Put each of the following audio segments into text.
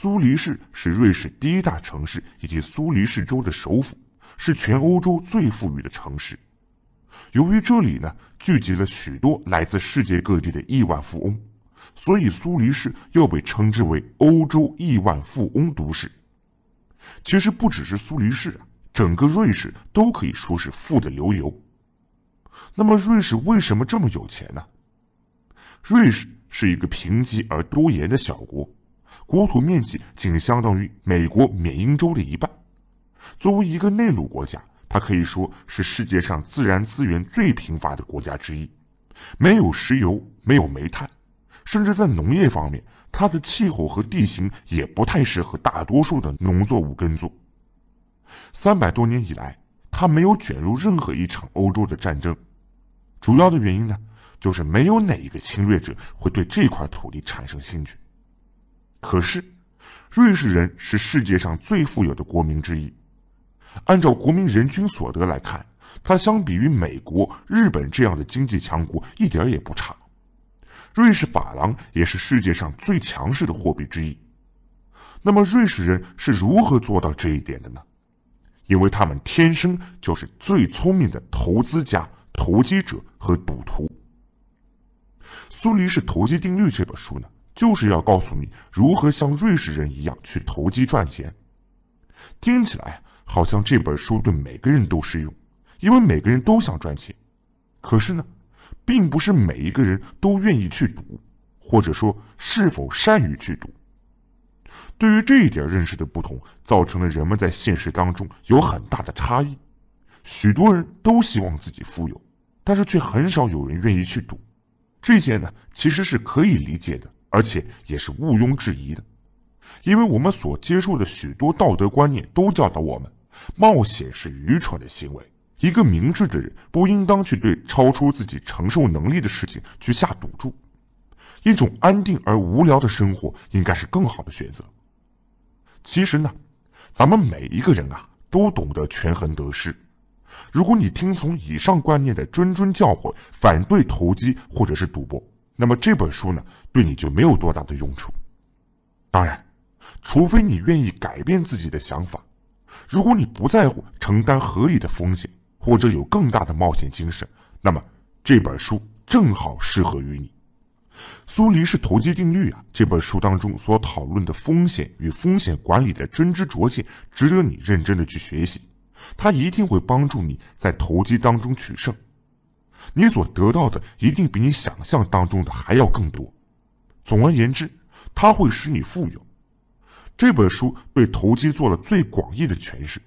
苏黎世是瑞士第一大城市，以及苏黎世州的首府，是全欧洲最富裕的城市。由于这里呢聚集了许多来自世界各地的亿万富翁，所以苏黎世又被称之为“欧洲亿万富翁都市”。其实不只是苏黎世啊，整个瑞士都可以说是富得流油。那么瑞士为什么这么有钱呢？瑞士是一个贫瘠而多盐的小国。国土面积仅相当于美国缅因州的一半。作为一个内陆国家，它可以说是世界上自然资源最贫乏的国家之一。没有石油，没有煤炭，甚至在农业方面，它的气候和地形也不太适合大多数的农作物耕作。三百多年以来，它没有卷入任何一场欧洲的战争。主要的原因呢，就是没有哪一个侵略者会对这块土地产生兴趣。可是，瑞士人是世界上最富有的国民之一。按照国民人均所得来看，它相比于美国、日本这样的经济强国一点也不差。瑞士法郎也是世界上最强势的货币之一。那么，瑞士人是如何做到这一点的呢？因为他们天生就是最聪明的投资家、投机者和赌徒。《苏黎世投机定律》这本书呢？就是要告诉你如何像瑞士人一样去投机赚钱。听起来好像这本书对每个人都适用，因为每个人都想赚钱。可是呢，并不是每一个人都愿意去赌，或者说是否善于去赌。对于这一点认识的不同，造成了人们在现实当中有很大的差异。许多人都希望自己富有，但是却很少有人愿意去赌。这些呢，其实是可以理解的。而且也是毋庸置疑的，因为我们所接受的许多道德观念都教导我们，冒险是愚蠢的行为。一个明智的人不应当去对超出自己承受能力的事情去下赌注。一种安定而无聊的生活应该是更好的选择。其实呢，咱们每一个人啊，都懂得权衡得失。如果你听从以上观念的谆谆教诲，反对投机或者是赌博。那么这本书呢，对你就没有多大的用处。当然，除非你愿意改变自己的想法。如果你不在乎承担合理的风险，或者有更大的冒险精神，那么这本书正好适合于你。苏黎世投机定律啊，这本书当中所讨论的风险与风险管理的真知灼见，值得你认真的去学习。它一定会帮助你在投机当中取胜。你所得到的一定比你想象当中的还要更多。总而言之，它会使你富有。这本书对投机做了最广义的诠释。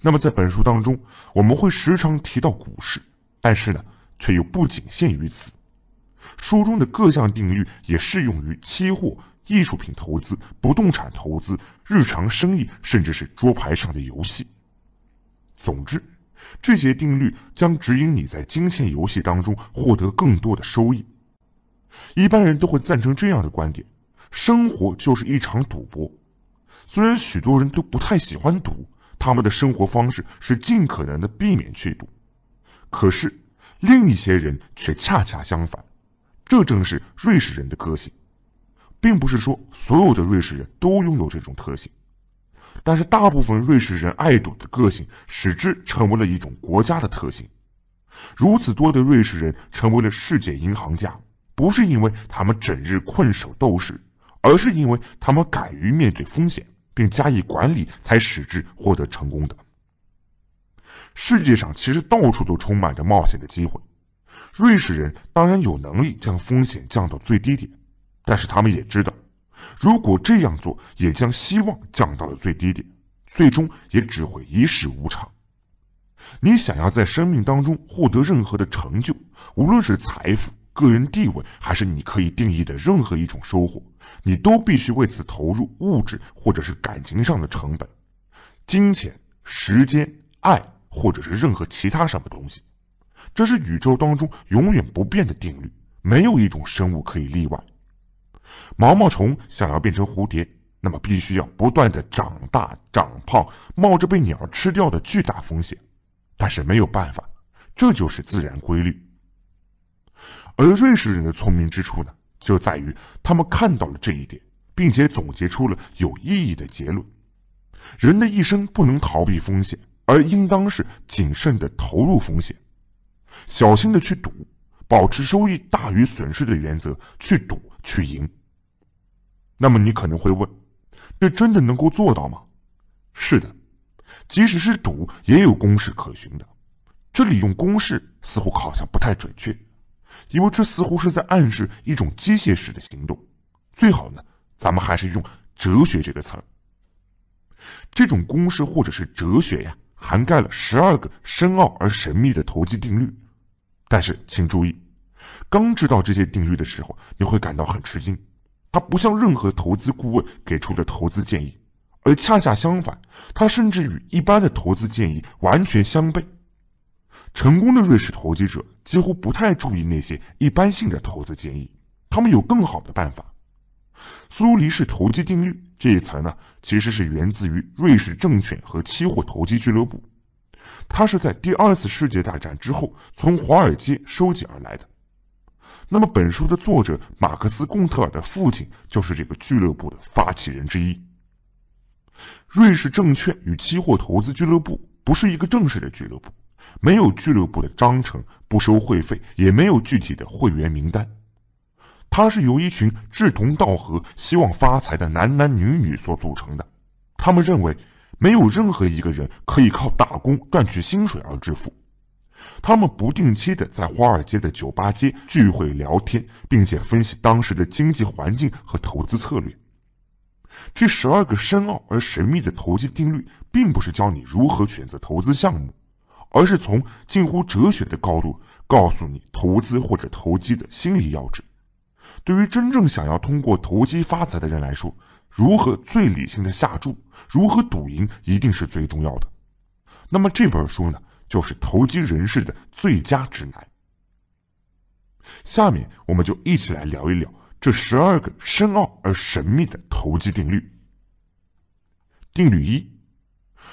那么，在本书当中，我们会时常提到股市，但是呢，却又不仅限于此。书中的各项定律也适用于期货、艺术品投资、不动产投资、日常生意，甚至是桌牌上的游戏。总之。这些定律将指引你在金钱游戏当中获得更多的收益。一般人都会赞成这样的观点：生活就是一场赌博。虽然许多人都不太喜欢赌，他们的生活方式是尽可能的避免去赌，可是另一些人却恰恰相反。这正是瑞士人的个性，并不是说所有的瑞士人都拥有这种特性。但是，大部分瑞士人爱赌的个性，使之成为了一种国家的特性。如此多的瑞士人成为了世界银行家，不是因为他们整日困守斗室，而是因为他们敢于面对风险，并加以管理，才使之获得成功的。世界上其实到处都充满着冒险的机会，瑞士人当然有能力将风险降到最低点，但是他们也知道。如果这样做，也将希望降到了最低点，最终也只会一事无成。你想要在生命当中获得任何的成就，无论是财富、个人地位，还是你可以定义的任何一种收获，你都必须为此投入物质或者是感情上的成本，金钱、时间、爱，或者是任何其他什么东西。这是宇宙当中永远不变的定律，没有一种生物可以例外。毛毛虫想要变成蝴蝶，那么必须要不断的长大长胖，冒着被鸟吃掉的巨大风险。但是没有办法，这就是自然规律。而瑞士人的聪明之处呢，就在于他们看到了这一点，并且总结出了有意义的结论：人的一生不能逃避风险，而应当是谨慎的投入风险，小心的去赌，保持收益大于损失的原则去赌去赢。那么你可能会问，这真的能够做到吗？是的，即使是赌也有公式可循的。这里用公式似乎好像不太准确，因为这似乎是在暗示一种机械式的行动。最好呢，咱们还是用“哲学”这个词儿。这种公式或者是哲学呀，涵盖了十二个深奥而神秘的投机定律。但是请注意，刚知道这些定律的时候，你会感到很吃惊。他不像任何投资顾问给出的投资建议，而恰恰相反，他甚至与一般的投资建议完全相悖。成功的瑞士投机者几乎不太注意那些一般性的投资建议，他们有更好的办法。苏黎世投机定律这一词呢，其实是源自于瑞士证券和期货投机俱乐部，它是在第二次世界大战之后从华尔街收集而来的。那么，本书的作者马克思·贡特尔的父亲就是这个俱乐部的发起人之一。瑞士证券与期货投资俱乐部不是一个正式的俱乐部，没有俱乐部的章程，不收会费，也没有具体的会员名单。它是由一群志同道合、希望发财的男男女女所组成的。他们认为，没有任何一个人可以靠打工赚取薪水而致富。他们不定期的在华尔街的酒吧街聚会聊天，并且分析当时的经济环境和投资策略。这十二个深奥而神秘的投机定律，并不是教你如何选择投资项目，而是从近乎哲学的高度，告诉你投资或者投机的心理要旨。对于真正想要通过投机发财的人来说，如何最理性的下注，如何赌赢，一定是最重要的。那么这本书呢？就是投机人士的最佳指南。下面我们就一起来聊一聊这十二个深奥而神秘的投机定律。定律一：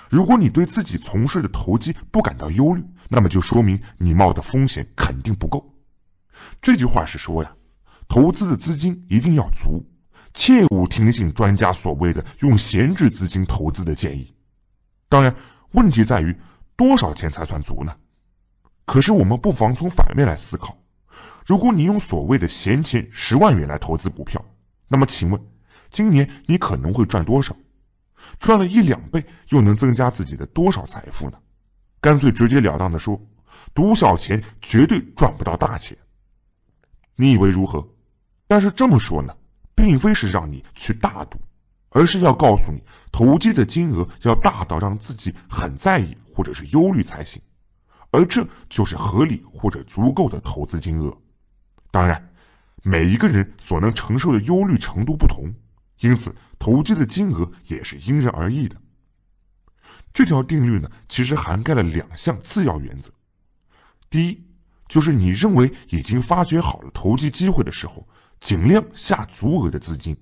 如果你对自己从事的投机不感到忧虑，那么就说明你冒的风险肯定不够。这句话是说呀，投资的资金一定要足，切勿听信专家所谓的用闲置资金投资的建议。当然，问题在于。多少钱才算足呢？可是我们不妨从反面来思考：如果你用所谓的闲钱十万元来投资股票，那么请问，今年你可能会赚多少？赚了一两倍，又能增加自己的多少财富呢？干脆直截了当的说，赌小钱绝对赚不到大钱。你以为如何？但是这么说呢，并非是让你去大赌，而是要告诉你，投机的金额要大到让自己很在意。或者是忧虑才行，而这就是合理或者足够的投资金额。当然，每一个人所能承受的忧虑程度不同，因此投机的金额也是因人而异的。这条定律呢，其实涵盖了两项次要原则：第一，就是你认为已经发掘好了投机机会的时候，尽量下足额的资金；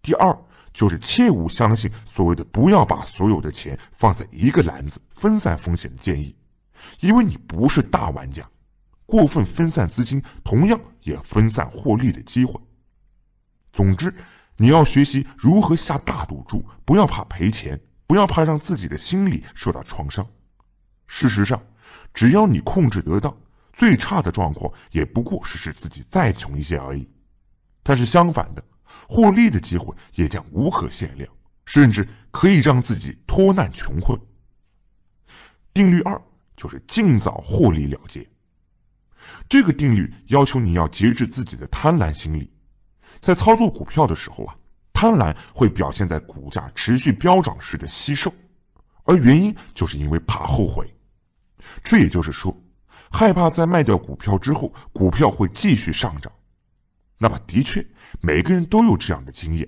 第二。就是切勿相信所谓的“不要把所有的钱放在一个篮子，分散风险”的建议，因为你不是大玩家，过分分散资金同样也分散获利的机会。总之，你要学习如何下大赌注，不要怕赔钱，不要怕让自己的心理受到创伤。事实上，只要你控制得当，最差的状况也不过是使自己再穷一些而已。但是相反的。获利的机会也将无可限量，甚至可以让自己脱难穷困。定律二就是尽早获利了结。这个定律要求你要节制自己的贪婪心理，在操作股票的时候啊，贪婪会表现在股价持续飙涨时的吸售，而原因就是因为怕后悔。这也就是说，害怕在卖掉股票之后，股票会继续上涨。那么的确，每个人都有这样的经验，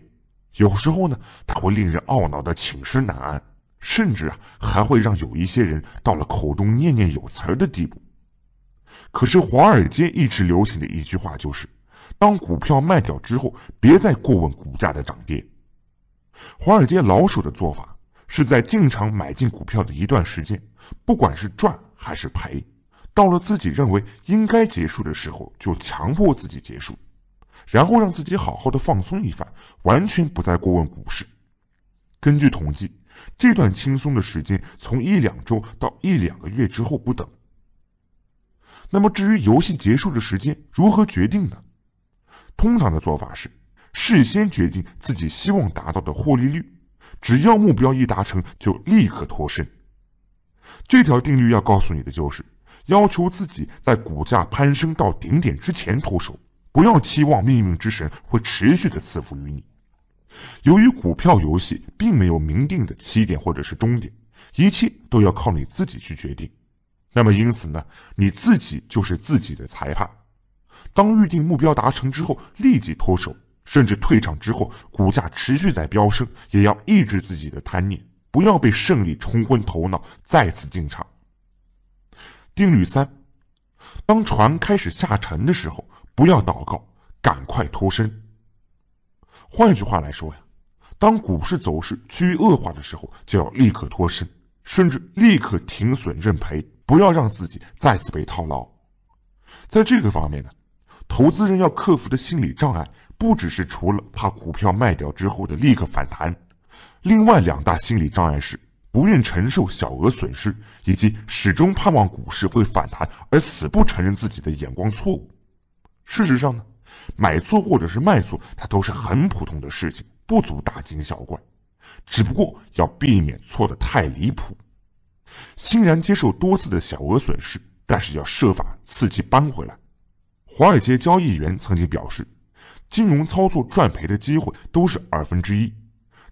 有时候呢，他会令人懊恼的寝食难安，甚至啊，还会让有一些人到了口中念念有词儿的地步。可是，华尔街一直流行的一句话就是：当股票卖掉之后，别再过问股价的涨跌。华尔街老手的做法是在进场买进股票的一段时间，不管是赚还是赔，到了自己认为应该结束的时候，就强迫自己结束。然后让自己好好的放松一番，完全不再过问股市。根据统计，这段轻松的时间从一两周到一两个月之后不等。那么，至于游戏结束的时间如何决定呢？通常的做法是事先决定自己希望达到的获利率，只要目标一达成，就立刻脱身。这条定律要告诉你的就是，要求自己在股价攀升到顶点之前脱手。不要期望命运之神会持续的赐福于你。由于股票游戏并没有明定的起点或者是终点，一切都要靠你自己去决定。那么，因此呢，你自己就是自己的裁判。当预定目标达成之后，立即脱手，甚至退场之后，股价持续在飙升，也要抑制自己的贪念，不要被胜利冲昏头脑，再次进场。定律三：当船开始下沉的时候。不要祷告，赶快脱身。换一句话来说呀，当股市走势趋于恶化的时候，就要立刻脱身，甚至立刻停损认赔，不要让自己再次被套牢。在这个方面呢，投资人要克服的心理障碍，不只是除了怕股票卖掉之后的立刻反弹，另外两大心理障碍是不愿承受小额损失，以及始终盼望股市会反弹而死不承认自己的眼光错误。事实上呢，买错或者是卖错，它都是很普通的事情，不足大惊小怪。只不过要避免错的太离谱，欣然接受多次的小额损失，但是要设法伺机扳回来。华尔街交易员曾经表示，金融操作赚赔的机会都是二分之一，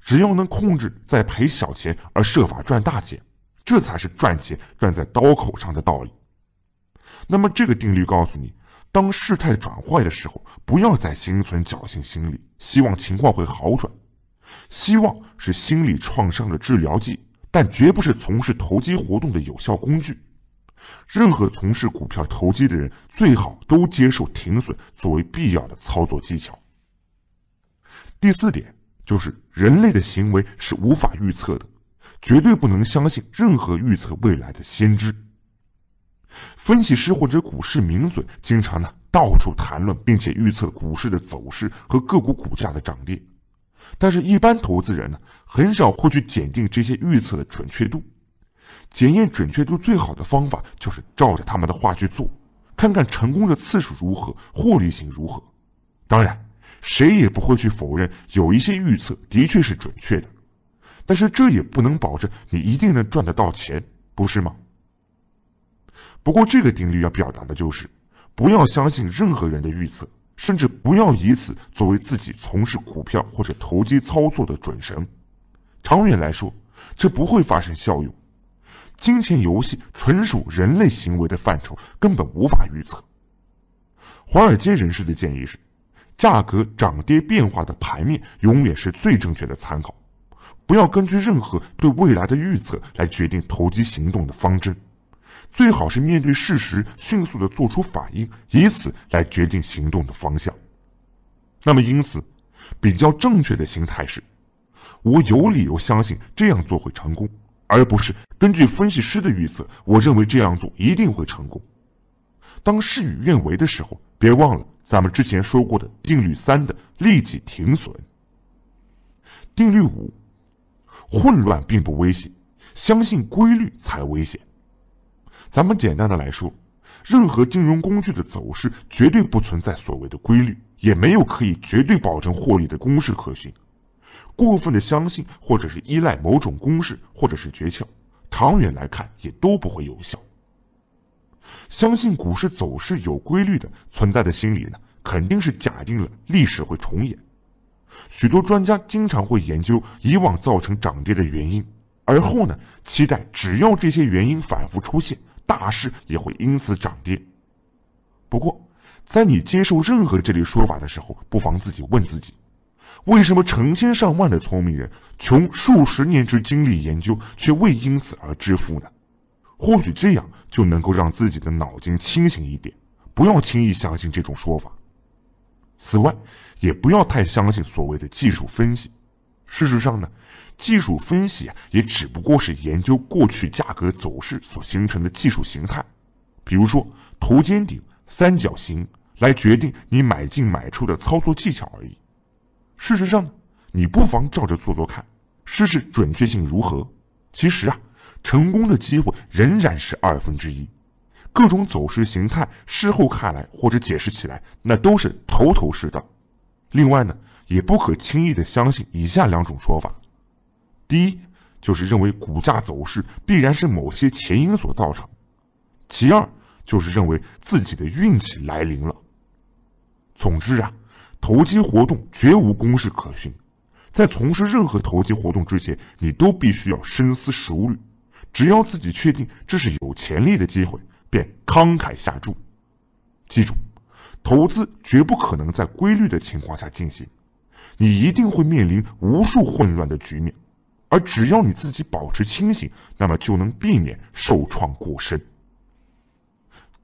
只要能控制在赔小钱而设法赚大钱，这才是赚钱赚在刀口上的道理。那么这个定律告诉你。当事态转坏的时候，不要再心存侥幸心理，希望情况会好转。希望是心理创伤的治疗剂，但绝不是从事投机活动的有效工具。任何从事股票投机的人，最好都接受停损作为必要的操作技巧。第四点就是，人类的行为是无法预测的，绝对不能相信任何预测未来的先知。分析师或者股市名嘴经常呢到处谈论，并且预测股市的走势和个股股价的涨跌，但是，一般投资人呢很少会去检定这些预测的准确度。检验准确度最好的方法就是照着他们的话去做，看看成功的次数如何，获利性如何。当然，谁也不会去否认有一些预测的确是准确的，但是这也不能保证你一定能赚得到钱，不是吗？不过，这个定律要表达的就是，不要相信任何人的预测，甚至不要以此作为自己从事股票或者投机操作的准绳。长远来说，这不会发生效用。金钱游戏纯属人类行为的范畴，根本无法预测。华尔街人士的建议是：价格涨跌变化的盘面永远是最正确的参考，不要根据任何对未来的预测来决定投机行动的方针。最好是面对事实，迅速的做出反应，以此来决定行动的方向。那么，因此，比较正确的心态是：我有理由相信这样做会成功，而不是根据分析师的预测。我认为这样做一定会成功。当事与愿违的时候，别忘了咱们之前说过的定律三的立即停损。定律五：混乱并不危险，相信规律才危险。咱们简单的来说，任何金融工具的走势绝对不存在所谓的规律，也没有可以绝对保证获利的公式可循。过分的相信或者是依赖某种公式或者是诀窍，长远来看也都不会有效。相信股市走势有规律的存在的心理呢，肯定是假定了历史会重演。许多专家经常会研究以往造成涨跌的原因，而后呢，期待只要这些原因反复出现。大事也会因此涨跌。不过，在你接受任何这类说法的时候，不妨自己问自己：为什么成千上万的聪明人穷数十年之精力研究，却未因此而致富呢？或许这样就能够让自己的脑筋清醒一点，不要轻易相信这种说法。此外，也不要太相信所谓的技术分析。事实上呢，技术分析啊，也只不过是研究过去价格走势所形成的技术形态，比如说头肩顶、三角形，来决定你买进买出的操作技巧而已。事实上，你不妨照着做做看，试试准确性如何。其实啊，成功的机会仍然是二分之一。各种走势形态事后看来或者解释起来，那都是头头是道。另外呢。也不可轻易的相信以下两种说法：第一，就是认为股价走势必然是某些前因所造成；其二，就是认为自己的运气来临了。总之啊，投机活动绝无公式可循，在从事任何投机活动之前，你都必须要深思熟虑。只要自己确定这是有潜力的机会，便慷慨下注。记住，投资绝不可能在规律的情况下进行。你一定会面临无数混乱的局面，而只要你自己保持清醒，那么就能避免受创过深。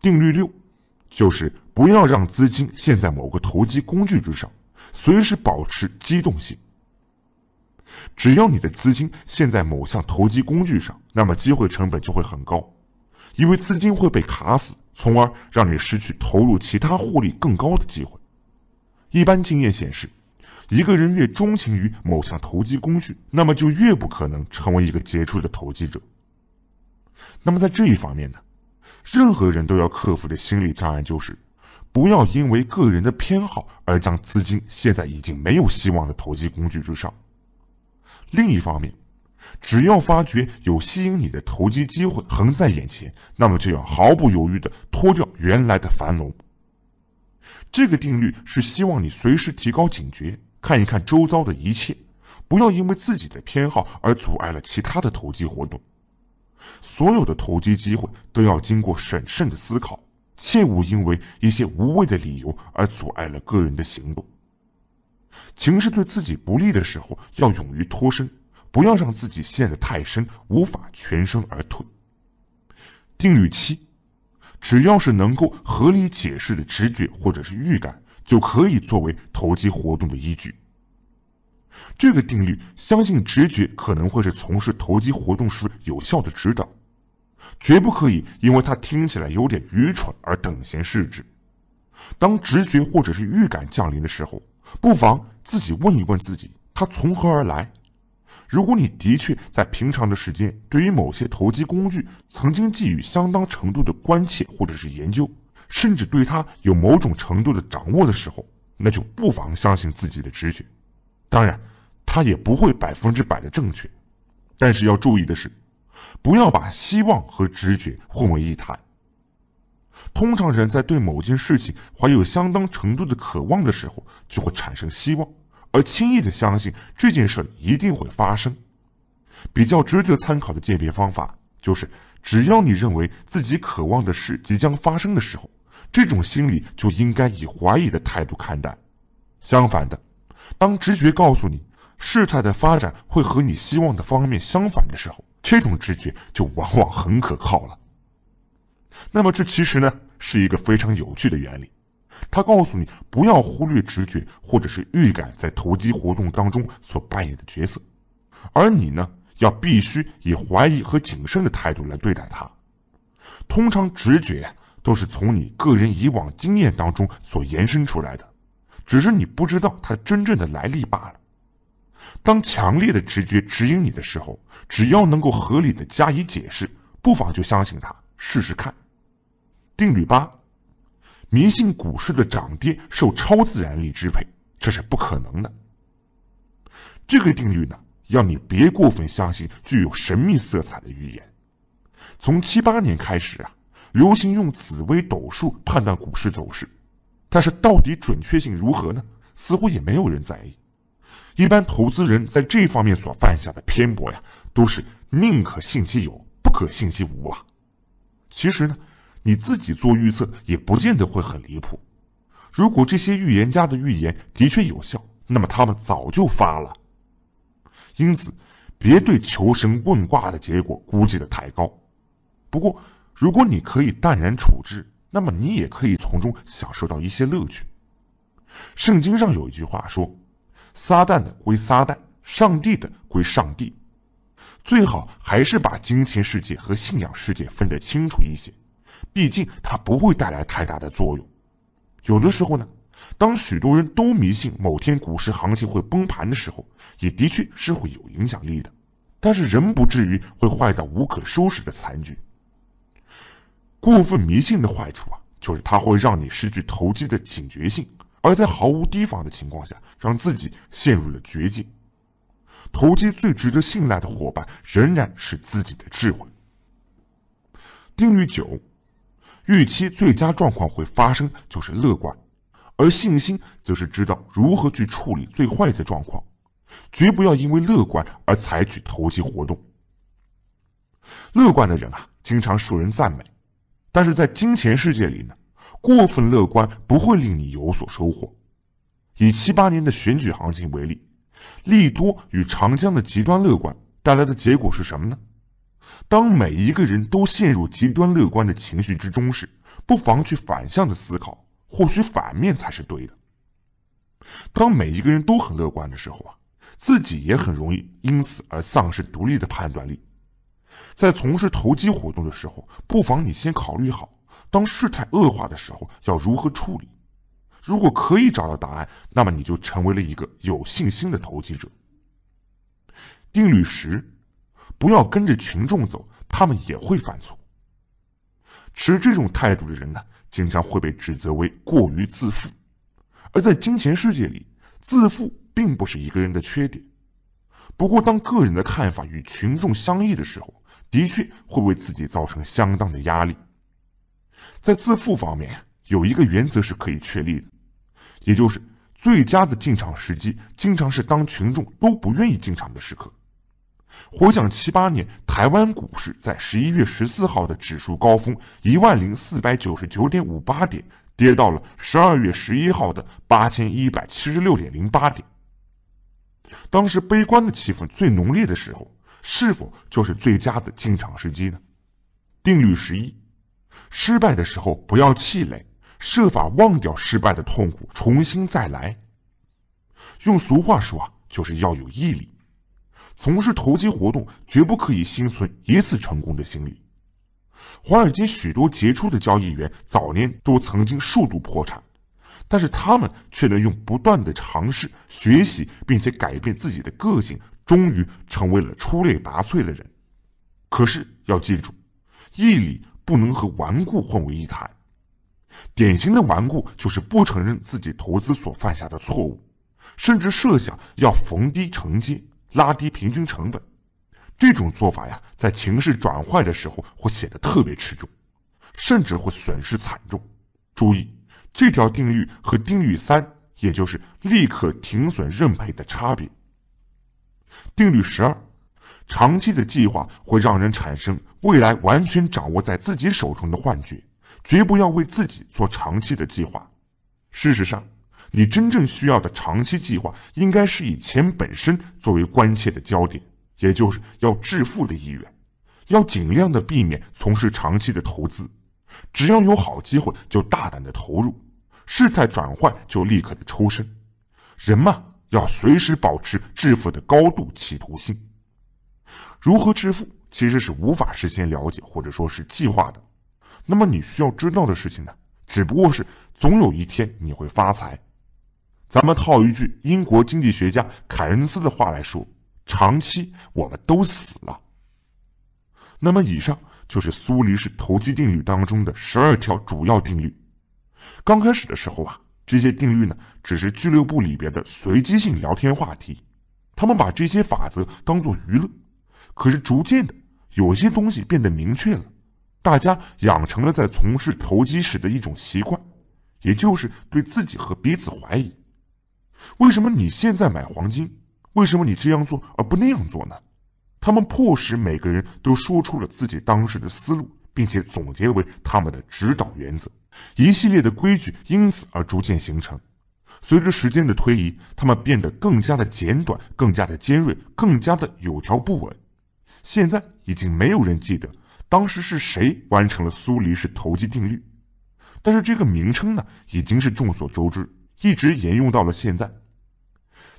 定律六，就是不要让资金陷在某个投机工具之上，随时保持机动性。只要你的资金陷在某项投机工具上，那么机会成本就会很高，因为资金会被卡死，从而让你失去投入其他获利更高的机会。一般经验显示。一个人越钟情于某项投机工具，那么就越不可能成为一个杰出的投机者。那么在这一方面呢，任何人都要克服的心理障碍就是，不要因为个人的偏好而将资金陷在已经没有希望的投机工具之上。另一方面，只要发觉有吸引你的投机机会横在眼前，那么就要毫不犹豫地脱掉原来的樊笼。这个定律是希望你随时提高警觉。看一看周遭的一切，不要因为自己的偏好而阻碍了其他的投机活动。所有的投机机会都要经过审慎的思考，切勿因为一些无谓的理由而阻碍了个人的行动。情势对自己不利的时候，要勇于脱身，不要让自己陷得太深，无法全身而退。定律七，只要是能够合理解释的直觉或者是预感，就可以作为投机活动的依据。这个定律，相信直觉可能会是从事投机活动时有效的指导，绝不可以因为它听起来有点愚蠢而等闲视之。当直觉或者是预感降临的时候，不妨自己问一问自己，它从何而来？如果你的确在平常的时间对于某些投机工具曾经寄予相当程度的关切或者是研究，甚至对它有某种程度的掌握的时候，那就不妨相信自己的直觉。当然，他也不会百分之百的正确，但是要注意的是，不要把希望和直觉混为一谈。通常，人在对某件事情怀有相当程度的渴望的时候，就会产生希望，而轻易的相信这件事一定会发生。比较值得参考的鉴别方法就是，只要你认为自己渴望的事即将发生的时候，这种心理就应该以怀疑的态度看待。相反的。当直觉告诉你事态的发展会和你希望的方面相反的时候，这种直觉就往往很可靠了。那么，这其实呢是一个非常有趣的原理，它告诉你不要忽略直觉或者是预感在投机活动当中所扮演的角色，而你呢要必须以怀疑和谨慎的态度来对待它。通常，直觉都是从你个人以往经验当中所延伸出来的。只是你不知道它真正的来历罢了。当强烈的直觉指引你的时候，只要能够合理的加以解释，不妨就相信它，试试看。定律八：迷信股市的涨跌受超自然力支配，这是不可能的。这个定律呢，要你别过分相信具有神秘色彩的预言。从七八年开始啊，流行用紫微斗数判断股市走势。但是到底准确性如何呢？似乎也没有人在意。一般投资人在这方面所犯下的偏颇呀，都是宁可信其有，不可信其无啊。其实呢，你自己做预测也不见得会很离谱。如果这些预言家的预言的确有效，那么他们早就发了。因此，别对求神问卦的结果估计的太高。不过，如果你可以淡然处之。那么你也可以从中享受到一些乐趣。圣经上有一句话说：“撒旦的归撒旦，上帝的归上帝。”最好还是把金钱世界和信仰世界分得清楚一些。毕竟它不会带来太大的作用。有的时候呢，当许多人都迷信某天股市行情会崩盘的时候，也的确是会有影响力的。但是人不至于会坏到无可收拾的残局。过分迷信的坏处啊，就是它会让你失去投机的警觉性，而在毫无提防的情况下，让自己陷入了绝境。投机最值得信赖的伙伴仍然是自己的智慧。定律九：预期最佳状况会发生就是乐观，而信心则是知道如何去处理最坏的状况。绝不要因为乐观而采取投机活动。乐观的人啊，经常受人赞美。但是在金钱世界里呢，过分乐观不会令你有所收获。以七八年的选举行情为例，利多与长江的极端乐观带来的结果是什么呢？当每一个人都陷入极端乐观的情绪之中时，不妨去反向的思考，或许反面才是对的。当每一个人都很乐观的时候啊，自己也很容易因此而丧失独立的判断力。在从事投机活动的时候，不妨你先考虑好，当事态恶化的时候要如何处理。如果可以找到答案，那么你就成为了一个有信心的投机者。定律十：不要跟着群众走，他们也会犯错。持这种态度的人呢，经常会被指责为过于自负。而在金钱世界里，自负并不是一个人的缺点。不过，当个人的看法与群众相异的时候，的确会为自己造成相当的压力。在自负方面，有一个原则是可以确立的，也就是最佳的进场时机，经常是当群众都不愿意进场的时刻。回想七八年，台湾股市在十一月十四号的指数高峰一万零四百九十九点五八点，跌到了十二月十一号的八千一百七十六点零八点，当时悲观的气氛最浓烈的时候。是否就是最佳的进场时机呢？定律十一：失败的时候不要气馁，设法忘掉失败的痛苦，重新再来。用俗话说啊，就是要有毅力。从事投机活动，绝不可以心存一次成功的心理。华尔街许多杰出的交易员早年都曾经数度破产，但是他们却能用不断的尝试、学习，并且改变自己的个性。终于成为了出类拔萃的人，可是要记住，毅力不能和顽固混为一谈。典型的顽固就是不承认自己投资所犯下的错误，甚至设想要逢低承接，拉低平均成本。这种做法呀，在情势转坏的时候会显得特别持重，甚至会损失惨重。注意这条定律和定律三，也就是立刻停损认赔的差别。定律十二：长期的计划会让人产生未来完全掌握在自己手中的幻觉，绝不要为自己做长期的计划。事实上，你真正需要的长期计划应该是以钱本身作为关切的焦点，也就是要致富的意愿。要尽量的避免从事长期的投资，只要有好机会就大胆的投入，事态转换就立刻的抽身。人嘛。要随时保持致富的高度企图性。如何致富其实是无法事先了解或者说是计划的。那么你需要知道的事情呢，只不过是总有一天你会发财。咱们套一句英国经济学家凯恩斯的话来说：长期我们都死了。那么以上就是苏黎世投机定律当中的十二条主要定律。刚开始的时候啊。这些定律呢，只是俱乐部里边的随机性聊天话题。他们把这些法则当做娱乐，可是逐渐的，有些东西变得明确了。大家养成了在从事投机时的一种习惯，也就是对自己和彼此怀疑。为什么你现在买黄金？为什么你这样做而不那样做呢？他们迫使每个人都说出了自己当时的思路，并且总结为他们的指导原则。一系列的规矩因此而逐渐形成，随着时间的推移，它们变得更加的简短，更加的尖锐，更加的有条不紊。现在已经没有人记得当时是谁完成了苏黎世投机定律，但是这个名称呢，已经是众所周知，一直沿用到了现在。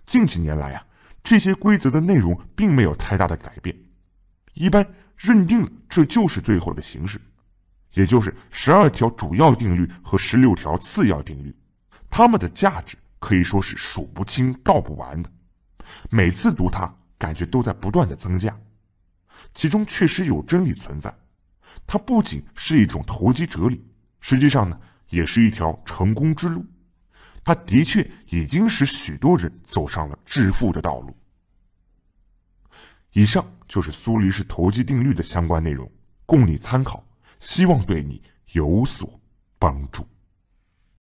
近几年来啊，这些规则的内容并没有太大的改变，一般认定了这就是最后的形式。也就是十二条主要定律和十六条次要定律，它们的价值可以说是数不清、道不完的。每次读它，感觉都在不断的增加。其中确实有真理存在，它不仅是一种投机哲理，实际上呢，也是一条成功之路。它的确已经使许多人走上了致富的道路。以上就是苏黎世投机定律的相关内容，供你参考。希望对你有所帮助。